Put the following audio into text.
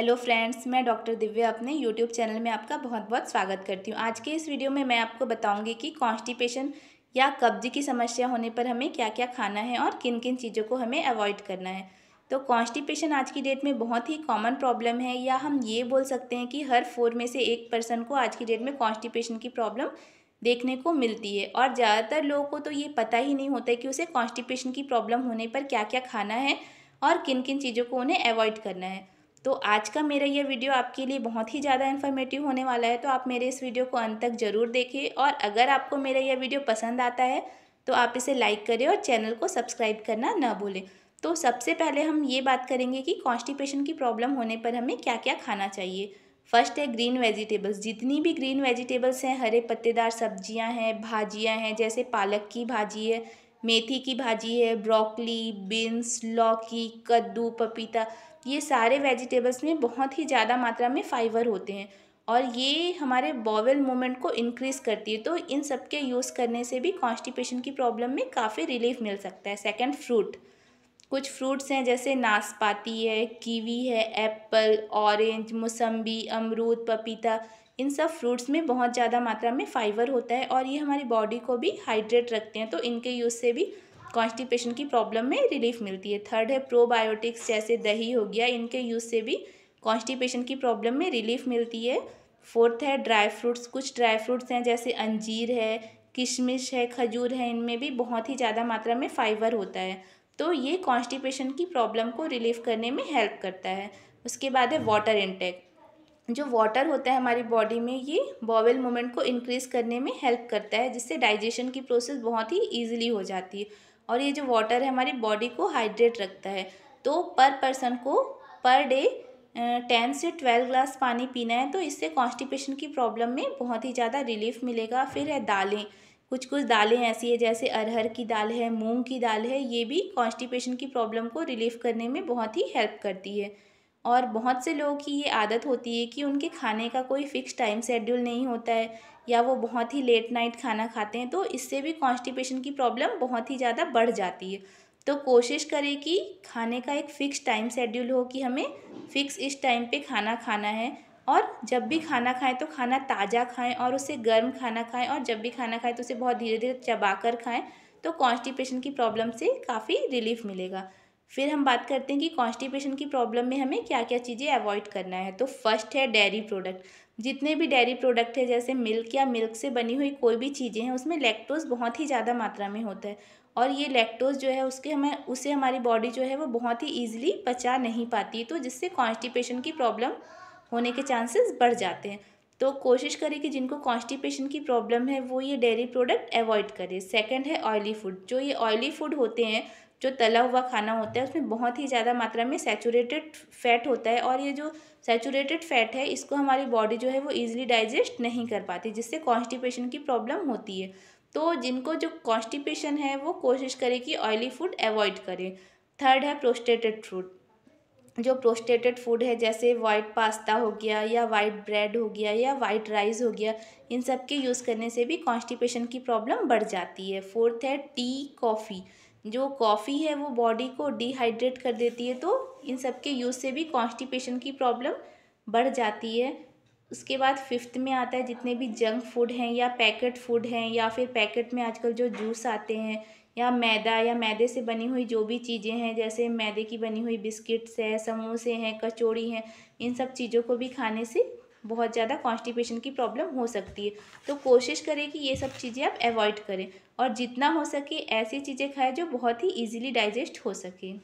hello friends मैं doctor Divya अपने YouTube channel में आपका बहुत बहुत स्वागत करती हूँ आज के इस वीडियो में मैं आपको बताऊँगी कि कॉन्स्टिपेशन या कब्ज की समस्या होने पर हमें क्या क्या खाना है और किन किन चीज़ों को हमें अवॉइड करना है तो कॉन्स्टिपेशन आज की डेट में बहुत ही कॉमन प्रॉब्लम है या हम ये बोल सकते हैं कि हर फोर में से एक पर्सन को आज की डेट में कॉन्स्टिपेशन की प्रॉब्लम देखने को मिलती है और ज़्यादातर लोगों को तो ये पता ही नहीं होता है कि उसे कॉन्स्टिपेशन की प्रॉब्लम होने पर क्या क्या खाना है और किन किन चीज़ों को उन्हें अवॉइड करना है तो आज का मेरा ये वीडियो आपके लिए बहुत ही ज़्यादा इन्फॉर्मेटिव होने वाला है तो आप मेरे इस वीडियो को अंत तक ज़रूर देखें और अगर आपको मेरा यह वीडियो पसंद आता है तो आप इसे लाइक करें और चैनल को सब्सक्राइब करना ना भूलें तो सबसे पहले हम ये बात करेंगे कि कॉन्स्टिपेशन की प्रॉब्लम होने पर हमें क्या क्या खाना चाहिए फर्स्ट है ग्रीन वेजिटेबल्स जितनी भी ग्रीन वेजिटेबल्स हैं हरे पत्तेदार सब्जियां हैं भाजियां हैं जैसे पालक की भाजी है मेथी की भाजी है ब्रोकली बीन्स लौकी कद्दू पपीता ये सारे वेजिटेबल्स में बहुत ही ज़्यादा मात्रा में फाइबर होते हैं और ये हमारे बॉवेल मूवमेंट को इनक्रीज़ करती है तो इन सब के यूज़ करने से भी कॉन्स्टिपेशन की प्रॉब्लम में काफ़ी रिलीफ मिल सकता है सेकंड फ्रूट कुछ फ्रूट्स हैं जैसे नाशपाती है कीवी है एप्पल ऑरेंज मौसम्बी अमरूद पपीता इन सब फ्रूट्स में बहुत ज़्यादा मात्रा में फाइबर होता है और ये हमारी बॉडी को भी हाइड्रेट रखते हैं तो इनके यूज़ से भी कॉन्स्टिपेशन की प्रॉब्लम में रिलीफ मिलती है थर्ड है प्रोबायोटिक्स जैसे दही हो गया इनके यूज़ से भी कॉन्स्टिपेशन की प्रॉब्लम में रिलीफ मिलती है फोर्थ है ड्राई फ्रूट्स कुछ ड्राई फ्रूट्स हैं जैसे अंजीर है किशमिश है खजूर है इनमें भी बहुत ही ज़्यादा मात्रा में फाइबर होता है तो ये कॉन्स्टिपेशन की प्रॉब्लम को रिलीफ करने में हेल्प करता है उसके बाद है वाटर इंटेक जो वाटर होता है हमारी बॉडी में ये बॉवेल मूवमेंट को इंक्रीज़ करने में हेल्प करता है जिससे डाइजेशन की प्रोसेस बहुत ही ईजिली हो जाती है और ये जो वाटर है हमारी बॉडी को हाइड्रेट रखता है तो पर पर्सन को पर डे टेन से ट्वेल्व ग्लास पानी पीना है तो इससे कॉन्स्टिपेशन की प्रॉब्लम में बहुत ही ज़्यादा रिलीफ मिलेगा फिर है दालें कुछ कुछ दालें ऐसी है जैसे अरहर की दाल है मूंग की दाल है ये भी कॉन्स्टिपेशन की प्रॉब्लम को रिलीफ करने में बहुत ही हेल्प करती है और बहुत से लोगों की ये आदत होती है कि उनके खाने का कोई फिक्स टाइम शेड्यूल नहीं होता है या वो बहुत ही लेट नाइट खाना खाते हैं तो इससे भी कॉन्स्टिपेशन की प्रॉब्लम बहुत ही ज़्यादा बढ़ जाती है तो कोशिश करें कि खाने का एक फ़िक्स टाइम शेड्यूल हो कि हमें फ़िक्स इस टाइम पे खाना खाना है और जब भी खाना खाएं तो खाना ताज़ा खाएं और उसे गर्म खाना खाएं और जब भी खाना खाएं तो उसे बहुत धीरे धीरे चबा कर खाएँ तो कॉन्स्टिपेशन की प्रॉब्लम से काफ़ी रिलीफ मिलेगा फिर हम बात करते हैं कि कॉन्स्टिपेशन की प्रॉब्लम में हमें क्या क्या चीज़ें अवॉइड करना है तो फर्स्ट है डेयरी प्रोडक्ट जितने भी डेयरी प्रोडक्ट है जैसे मिल्क या मिल्क से बनी हुई कोई भी चीज़ें हैं उसमें लैक्टोज बहुत ही ज़्यादा मात्रा में होता है और ये लैक्टोज जो है उसके हमें उसे हमारी बॉडी जो है वो बहुत ही ईजिली पचा नहीं पाती तो जिससे कॉन्स्टिपेशन की प्रॉब्लम होने के चांसेस बढ़ जाते हैं तो कोशिश करें कि जिनको कॉन्स्टिपेशन की प्रॉब्लम है वो ये डेयरी प्रोडक्ट अवॉइड करें सेकंड है ऑयली फूड जो ये ऑयली फूड होते हैं जो तला हुआ खाना होता है उसमें बहुत ही ज़्यादा मात्रा में सेचूरेटेड फैट होता है और ये जो सेचूरेटेड फैट है इसको हमारी बॉडी जो है वो ईजिली डाइजेस्ट नहीं कर पाती जिससे कॉन्स्टिपेशन की प्रॉब्लम होती है तो जिनको जो कॉन्स्टिपेशन है वो कोशिश करें कि ऑयली फूड अवॉइड करें थर्ड है प्रोस्टेटेड फूड जो प्रोस्टेटेड फूड है जैसे वाइट पास्ता हो गया या वाइट ब्रेड हो गया या वाइट राइस हो गया इन सब के यूज़ करने से भी कॉन्स्टिपेशन की प्रॉब्लम बढ़ जाती है फोर्थ है टी कॉफ़ी जो कॉफ़ी है वो बॉडी को डिहाइड्रेट कर देती है तो इन सब के यूज़ से भी कॉन्स्टिपेशन की प्रॉब्लम बढ़ जाती है उसके बाद फिफ्थ में आता है जितने भी जंक फूड हैं या पैकेट फूड हैं या फिर पैकेट में आजकल जो जूस आते हैं या मैदा या मैदे से बनी हुई जो भी चीज़ें हैं जैसे मैदे की बनी हुई बिस्किट्स है समोसे हैं कचौड़ी हैं इन सब चीज़ों को भी खाने से बहुत ज़्यादा कॉन्स्टिपेशन की प्रॉब्लम हो सकती है तो कोशिश करें कि ये सब चीज़ें आप अवॉइड करें और जितना हो सके ऐसी चीज़ें खाएं जो बहुत ही ईजिली डाइजेस्ट हो सके